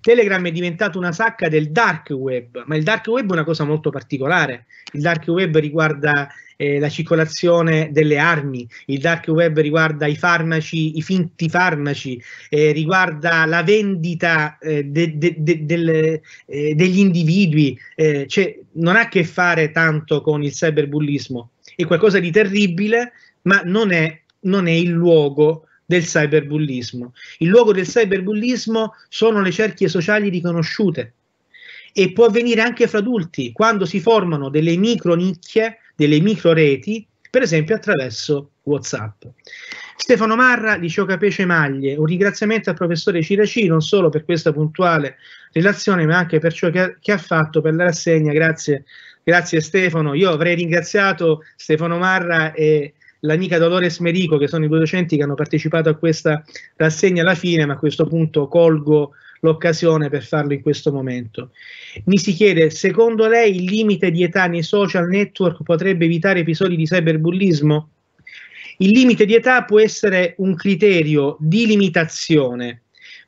Telegram è diventato una sacca del dark web, ma il dark web è una cosa molto particolare. Il dark web riguarda eh, la circolazione delle armi, il dark web riguarda i farmaci, i finti farmaci, eh, riguarda la vendita eh, de, de, de, del, eh, degli individui, eh, cioè, non ha a che fare tanto con il cyberbullismo, è qualcosa di terribile, ma non è, non è il luogo del cyberbullismo. Il luogo del cyberbullismo sono le cerchie sociali riconosciute e può avvenire anche fra adulti, quando si formano delle micro nicchie delle micro reti, per esempio attraverso WhatsApp. Stefano Marra di Cioca Maglie, un ringraziamento al professore Ciraci non solo per questa puntuale relazione, ma anche per ciò che ha, che ha fatto per la rassegna. Grazie, grazie Stefano. Io avrei ringraziato Stefano Marra e l'amica Dolores Merico, che sono i due docenti che hanno partecipato a questa rassegna alla fine, ma a questo punto colgo l'occasione per farlo in questo momento. Mi si chiede, secondo lei il limite di età nei social network potrebbe evitare episodi di cyberbullismo? Il limite di età può essere un criterio di limitazione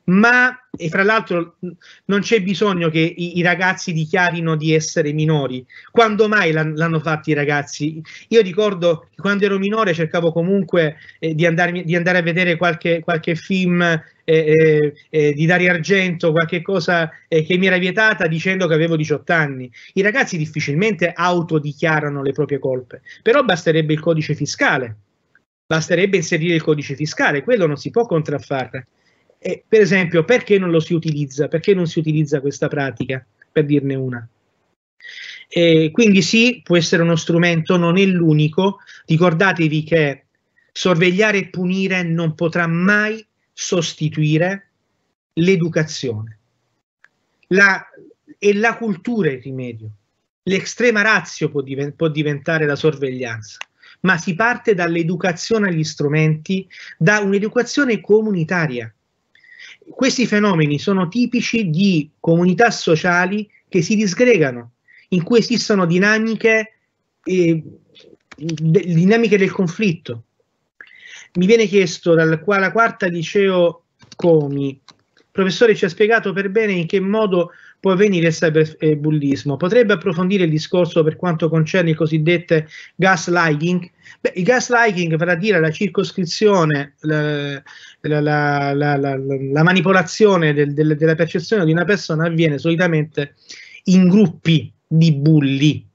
ma e fra l'altro non c'è bisogno che i, i, ragazzi dichiarino di essere minori. Quando mai l'hanno fatto i ragazzi? Io ricordo che quando ero minore cercavo comunque eh, di, andarmi, di, andare a vedere qualche, qualche film eh, eh, eh di Dario Argento, qualche cosa eh, che mi era vietata dicendo che avevo 18 anni. I ragazzi difficilmente autodichiarano le proprie colpe, però basterebbe il codice fiscale basterebbe inserire il codice fiscale, quello non si può contraffare. Eh, per esempio, perché non lo si utilizza? Perché non si utilizza questa pratica? Per dirne una. Eh, quindi sì, può essere uno strumento, non è l'unico. Ricordatevi che sorvegliare e punire non potrà mai sostituire l'educazione. La, è la cultura il rimedio. L'estrema razio può, diven può diventare la sorveglianza, ma si parte dall'educazione agli strumenti, da un'educazione comunitaria questi fenomeni sono tipici di comunità sociali che si disgregano, in cui esistono dinamiche, eh, de, dinamiche del conflitto. Mi viene chiesto dal qua quarta liceo Comi, il professore ci ha spiegato per bene in che modo può avvenire il cyberbullismo. Eh, Potrebbe approfondire il discorso per quanto concerne il cosiddetto gaslighting? Beh, il gaslighting vale a dire la circoscrizione, la, la, la, la manipolazione del, del, della percezione di una persona avviene solitamente in gruppi di bulli.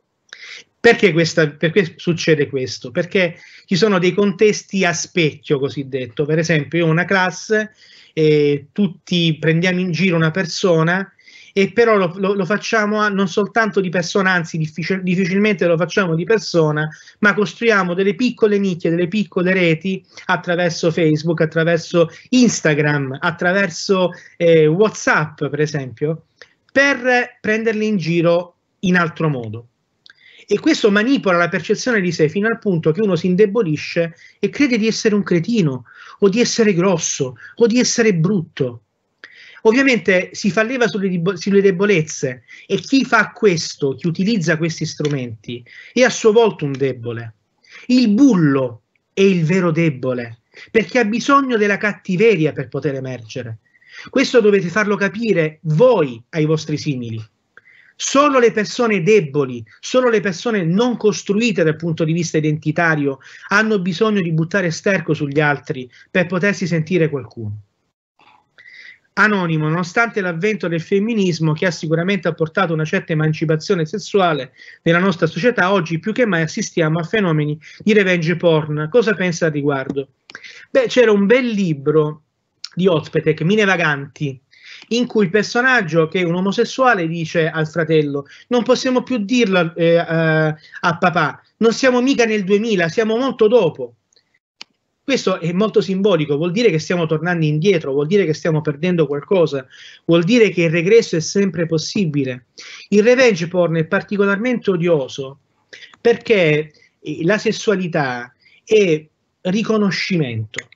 Perché, questa, perché, succede questo? Perché ci sono dei contesti a specchio cosiddetto, per esempio io ho una classe e tutti prendiamo in giro una persona e però lo, lo, lo facciamo a, non soltanto di persona, anzi difficil, difficilmente lo facciamo di persona, ma costruiamo delle piccole nicchie, delle piccole reti attraverso Facebook, attraverso Instagram, attraverso eh, WhatsApp, per esempio, per prenderli in giro in altro modo. E questo manipola la percezione di sé fino al punto che uno si indebolisce e crede di essere un cretino, o di essere grosso, o di essere brutto. Ovviamente si fa leva sulle, sulle debolezze e chi fa questo, chi utilizza questi strumenti, è a suo volta un debole. Il bullo è il vero debole, perché ha bisogno della cattiveria per poter emergere. Questo dovete farlo capire voi ai vostri simili. Solo le persone deboli, solo le persone non costruite dal punto di vista identitario hanno bisogno di buttare sterco sugli altri per potersi sentire qualcuno anonimo, nonostante l'avvento del femminismo che ha sicuramente apportato una certa emancipazione sessuale nella nostra società, oggi più che mai assistiamo a fenomeni di revenge porn. Cosa pensa al riguardo? Beh, c'era un bel libro di Ozpetek, Mine Vaganti, in cui il personaggio che è un omosessuale dice al fratello non possiamo più dirlo eh, a, eh, a papà, non siamo mica nel 2000, siamo molto dopo. Questo è molto simbolico, vuol dire che stiamo tornando indietro, vuol dire che stiamo perdendo qualcosa, vuol dire che il regresso è sempre possibile. Il revenge porn è particolarmente odioso perché eh, la sessualità è riconoscimento.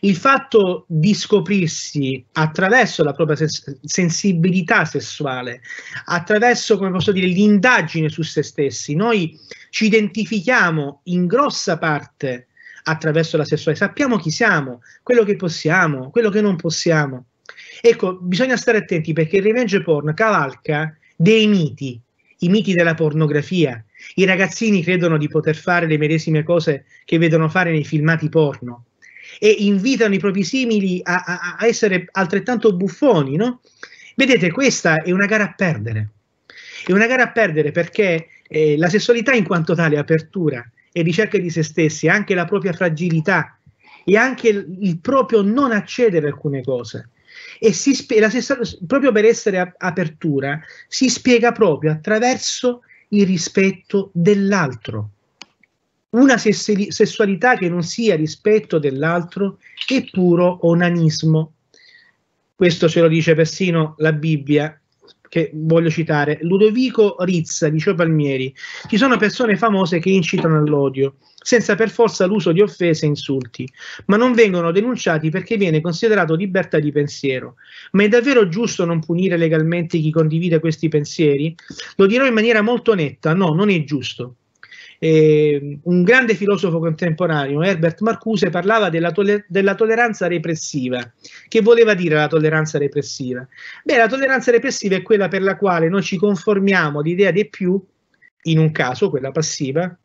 Il fatto di scoprirsi attraverso la propria sens- sensibilità sessuale, attraverso, come posso dire, l'indagine su se stessi, noi ci identifichiamo in grossa parte attraverso la sessualità. Sappiamo chi siamo, quello che possiamo, quello che non possiamo. Ecco, bisogna stare attenti perché il revenge porn cavalca dei miti, i miti della pornografia. I ragazzini credono di poter fare le medesime cose che vedono fare nei filmati porno e invitano i propri simili a, a, a essere altrettanto buffoni, no? Vedete, questa è una gara a perdere. È una gara a perdere perché eh, la sessualità in quanto tale apertura e ricerca di se stessi, anche la propria fragilità e anche il, il proprio non accedere a alcune cose. E si spiega, proprio per essere a, apertura, si spiega proprio attraverso il rispetto dell'altro. Una sessualità che non sia rispetto dell'altro è puro onanismo. Questo ce lo dice persino la Bibbia che voglio citare, Ludovico Rizza, di Palmieri, ci sono persone famose che incitano all'odio, senza per forza l'uso di offese e insulti, ma non vengono denunciati perché viene considerato libertà di pensiero. Ma è davvero giusto non punire legalmente chi condivide questi pensieri? Lo dirò in maniera molto netta, no, non è giusto. Eh, un grande filosofo contemporaneo, Herbert Marcuse, parlava della, tolle della, tolleranza repressiva. Che voleva dire la tolleranza repressiva? Beh, la tolleranza repressiva è quella per la quale noi ci conformiamo all'idea di più, in un caso quella passiva,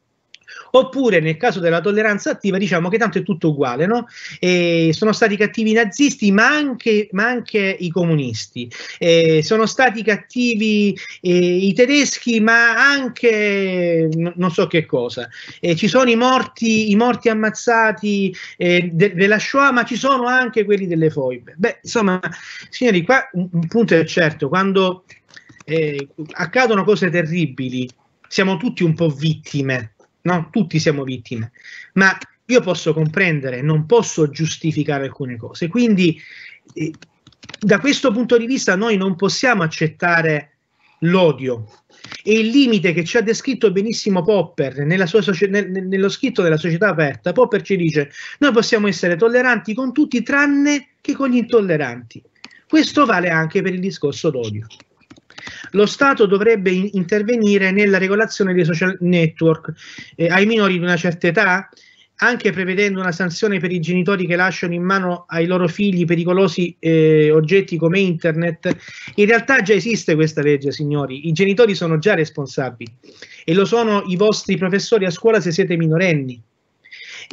Oppure nel caso della tolleranza attiva diciamo che tanto è tutto uguale, no? E sono stati cattivi i nazisti ma anche, ma anche i comunisti, e sono stati cattivi eh, i tedeschi ma anche non so che cosa. E ci sono i morti, i morti ammazzati eh, de- della Shoah ma ci sono anche quelli delle foibe. Beh, insomma, signori, qua un punto è certo, quando eh, accadono cose terribili, siamo tutti un po' vittime no? tutti siamo vittime, ma io posso comprendere, non posso giustificare alcune cose. Quindi eh, da questo punto di vista noi non possiamo accettare l'odio e il limite che ci ha descritto benissimo Popper nella sua nel, nello scritto della società aperta. Popper ci dice noi possiamo essere tolleranti con tutti tranne che con gli intolleranti. Questo vale anche per il discorso d'odio. Lo Stato dovrebbe intervenire nella regolazione dei social network eh, ai minori di una certa età, anche prevedendo una sanzione per i genitori che lasciano in mano ai loro figli pericolosi eh, oggetti come internet. In realtà già esiste questa legge, signori, i genitori sono già responsabili e lo sono i vostri professori a scuola se siete minorenni.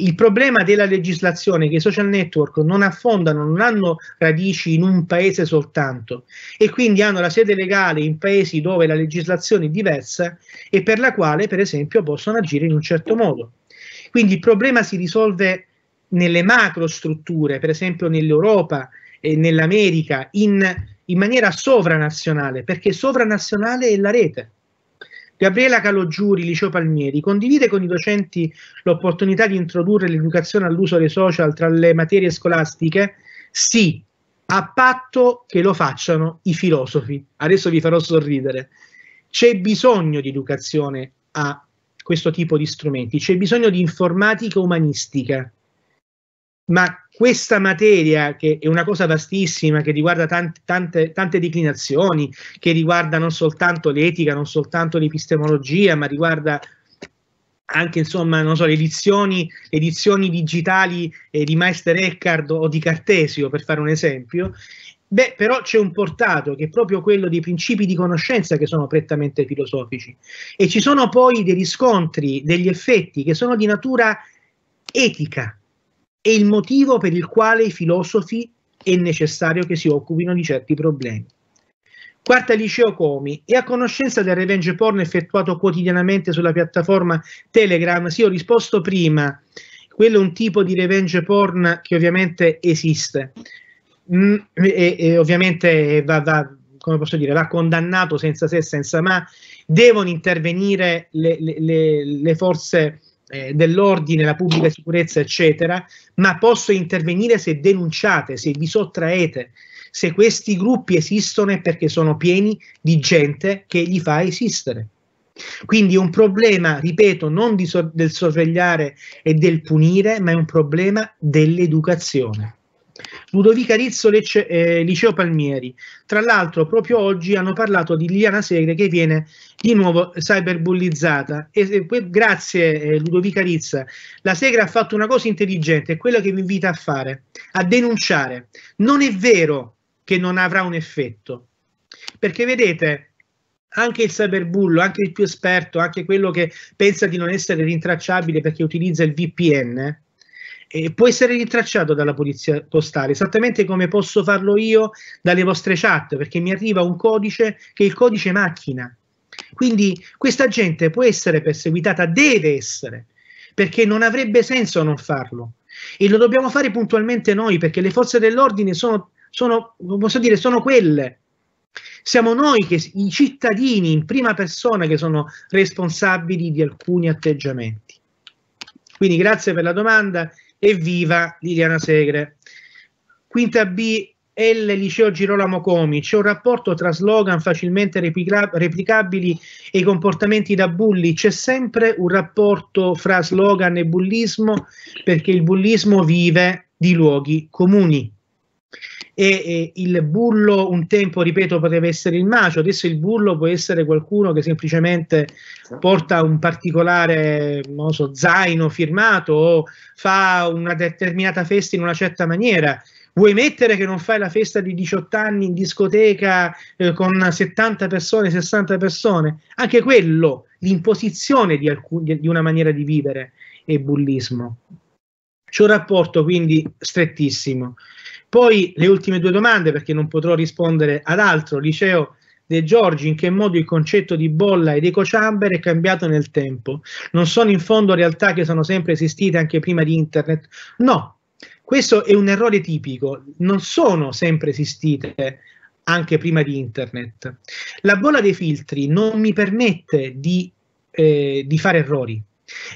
Il problema della legislazione è che i social network non affondano, non hanno radici in un paese soltanto e quindi hanno la sede legale in paesi dove la legislazione è diversa e per la quale, per esempio, possono agire in un certo modo. Quindi il problema si risolve nelle macro strutture, per esempio nell'Europa e nell'America, in, in maniera sovranazionale, perché sovranazionale è la rete. Gabriela Calogiuri, Liceo Palmieri, condivide con i docenti l'opportunità di introdurre l'educazione all'uso dei social tra le materie scolastiche? Sì, a patto che lo facciano i filosofi. Adesso vi farò sorridere. C'è bisogno di educazione a questo tipo di strumenti, c'è bisogno di informatica umanistica, ma questa materia, che è una cosa vastissima, che riguarda tante, tante, tante declinazioni, che riguarda non soltanto l'etica, non soltanto l'epistemologia, ma riguarda anche insomma, non so, le edizioni, edizioni digitali eh, di Meister Eckhart o di Cartesio, per fare un esempio, Beh, però c'è un portato che è proprio quello dei principi di conoscenza che sono prettamente filosofici e ci sono poi dei riscontri, degli effetti che sono di natura etica, è il motivo per il quale i filosofi è necessario che si occupino di certi problemi. Quarta liceo Comi, è a conoscenza del revenge porn effettuato quotidianamente sulla piattaforma Telegram? Sì, ho risposto prima, quello è un tipo di revenge porn che ovviamente esiste mm, e, e, ovviamente va, va, come posso dire, va condannato senza se e senza ma, devono intervenire le, le, le, le forze eh, dell'ordine, la pubblica sicurezza, eccetera, ma posso intervenire se denunciate, se vi sottraete, se questi gruppi esistono è perché sono pieni di gente che li fa esistere. Quindi è un problema, ripeto, non so del sorvegliare e del punire, ma è un problema dell'educazione. Ludovica Rizzo, Lecce, eh, Liceo Palmieri. Tra l'altro, proprio oggi hanno parlato di Liliana Segre che viene di nuovo cyberbullizzata. E, e, grazie eh, Ludovica Rizza, la Segre ha fatto una cosa intelligente, quella che vi invita a fare, a denunciare. Non è vero che non avrà un effetto, perché vedete, anche il cyberbullo, anche il più esperto, anche quello che pensa di non essere rintracciabile perché utilizza il VPN, eh, può essere rintracciato dalla polizia postale, esattamente come posso farlo io dalle vostre chat, perché mi arriva un codice che è il codice macchina. Quindi questa gente può essere perseguitata, deve essere, perché non avrebbe senso non farlo. E lo dobbiamo fare puntualmente noi, perché le forze dell'ordine sono, sono, dire, sono quelle. Siamo noi, che, i cittadini in prima persona, che sono responsabili di alcuni atteggiamenti. Quindi grazie per la domanda Evviva Liliana Segre. Quinta B, L Liceo Girolamo Comi. C'è un rapporto tra slogan facilmente replicabili e comportamenti da bulli. C'è sempre un rapporto fra slogan e bullismo perché il bullismo vive di luoghi comuni e, e, il bullo un tempo, ripeto, poteva essere il macio, adesso il bullo può essere qualcuno che semplicemente porta un particolare so, zaino firmato o fa una determinata festa in una certa maniera. Vuoi mettere che non fai la festa di 18 anni in discoteca eh, con 70 persone, 60 persone? Anche quello, l'imposizione di, alcun, di una maniera di vivere e bullismo. C'è un rapporto quindi strettissimo. Poi le ultime due domande, perché non potrò rispondere ad altro. Liceo De Giorgi, in che modo il concetto di bolla ed ecochamber è cambiato nel tempo? Non sono in fondo realtà che sono sempre esistite anche prima di internet? No, questo è un errore tipico, non sono sempre esistite anche prima di internet. La bolla dei filtri non mi permette di, eh, di fare errori,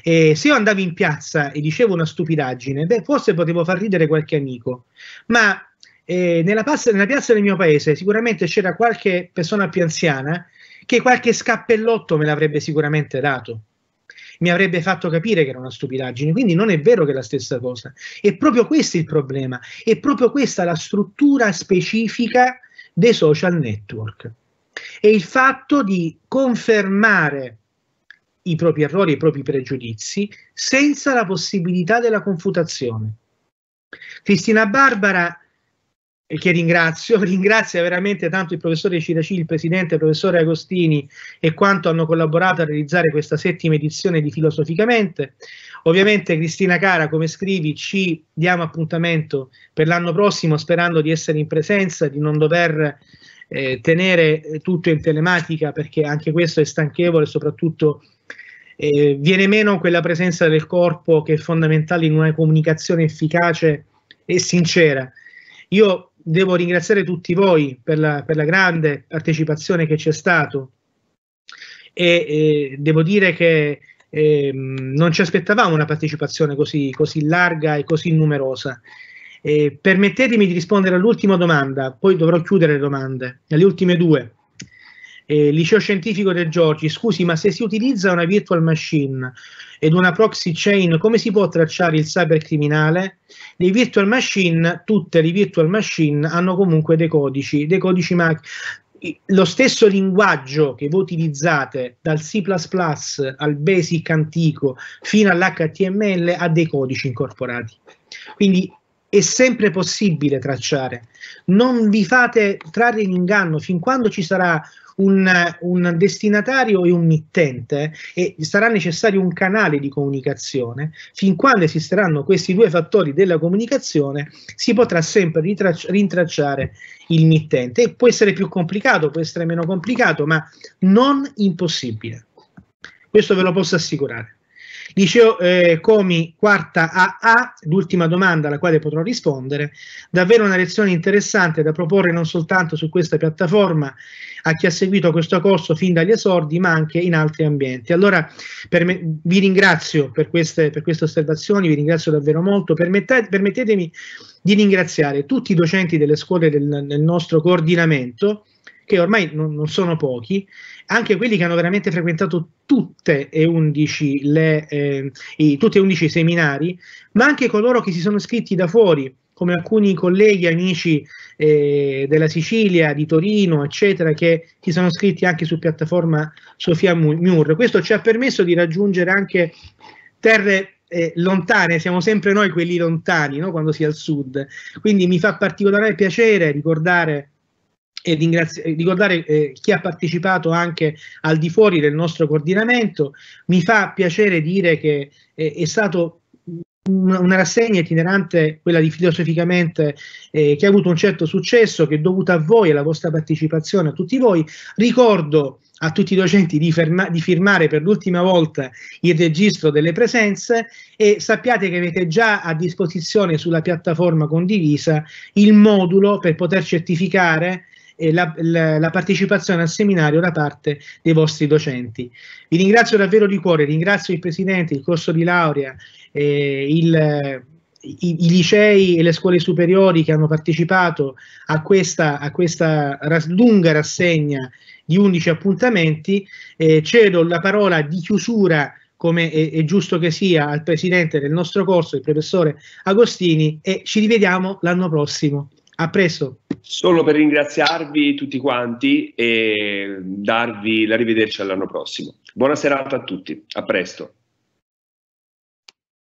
eh, se io andavo in piazza e dicevo una stupidaggine, beh, forse potevo far ridere qualche amico, ma eh, nella, piazza, nella piazza del mio paese sicuramente c'era qualche persona più anziana che qualche scappellotto me l'avrebbe sicuramente dato mi avrebbe fatto capire che era una stupidaggine. Quindi non è vero che è la stessa cosa. È proprio questo il problema, è proprio questa la struttura specifica dei social network. È il fatto di confermare i propri errori, i propri pregiudizi, senza la possibilità della confutazione. Cristina Barbara, eh, che ringrazio, ringrazia veramente tanto il professore Ciraci, il presidente, il professore Agostini e quanto hanno collaborato a realizzare questa settima edizione di Filosoficamente. Ovviamente Cristina Cara, come scrivi, ci diamo appuntamento per l'anno prossimo sperando di essere in presenza, di non dover eh, tenere eh, tutto in telematica perché anche questo è stanchevole, soprattutto eh, viene meno quella presenza del corpo che è fondamentale in una comunicazione efficace e sincera. Io devo ringraziare tutti voi per la, per la grande partecipazione che c'è stato e eh, devo dire che eh, non ci aspettavamo una partecipazione così, così larga e così numerosa. Eh, permettetemi di rispondere all'ultima domanda, poi dovrò chiudere le domande, alle ultime due eh, Liceo Scientifico del Giorgi, scusi, ma se si utilizza una virtual machine ed una proxy chain, come si può tracciare il cybercriminale? Le virtual machine, tutte le virtual machine hanno comunque dei codici, dei codici macchina lo stesso linguaggio che voi utilizzate dal C++ al basic antico fino all'HTML ha dei codici incorporati. Quindi è sempre possibile tracciare. Non vi fate trarre in inganno fin quando ci sarà un, un destinatario e un mittente e sarà necessario un canale di comunicazione. Fin quando esisteranno questi due fattori della comunicazione, si potrà sempre rintracciare il mittente. E può essere più complicato, può essere meno complicato, ma non impossibile. Questo ve lo posso assicurare. Liceo eh, Comi, quarta AA, l'ultima domanda alla quale potrò rispondere. Davvero una lezione interessante da proporre non soltanto su questa piattaforma a chi ha seguito questo corso fin dagli esordi, ma anche in altri ambienti. Allora me, vi ringrazio per queste, per queste, osservazioni, vi ringrazio davvero molto. Permette, permettetemi di ringraziare tutti i docenti delle scuole del, del nostro coordinamento che ormai non, non, sono pochi, anche quelli che hanno veramente frequentato tutte e 11 le, eh, i, tutte e 11 i seminari, ma anche coloro che si sono iscritti da fuori, come alcuni colleghi, amici eh, della Sicilia, di Torino, eccetera, che si sono iscritti anche su piattaforma Sofia Mur. Questo ci ha permesso di raggiungere anche terre eh, lontane, siamo sempre noi quelli lontani no? quando si è al sud. Quindi mi fa particolare piacere ricordare e ricordare eh, chi ha partecipato anche al di fuori del nostro coordinamento. Mi fa piacere dire che eh, è stato una rassegna itinerante, quella di Filosoficamente, eh, che ha avuto un certo successo, che è dovuta a voi, alla vostra partecipazione, a tutti voi. Ricordo a tutti i docenti di, ferma, di firmare per l'ultima volta il registro delle presenze e sappiate che avete già a disposizione sulla piattaforma condivisa il modulo per poter certificare e la, la, la, partecipazione al seminario da parte dei vostri docenti. Vi ringrazio davvero di cuore, ringrazio il Presidente, il corso di laurea, eh, il, i, i, licei e le scuole superiori che hanno partecipato a questa, a questa ras, lunga rassegna di 11 appuntamenti. Eh, cedo la parola di chiusura come è, è, giusto che sia, al presidente del nostro corso, il professore Agostini, e ci rivediamo l'anno prossimo. A presto. Solo per ringraziarvi tutti quanti e darvi l'arrivederci all'anno prossimo. Buona serata a tutti, a presto.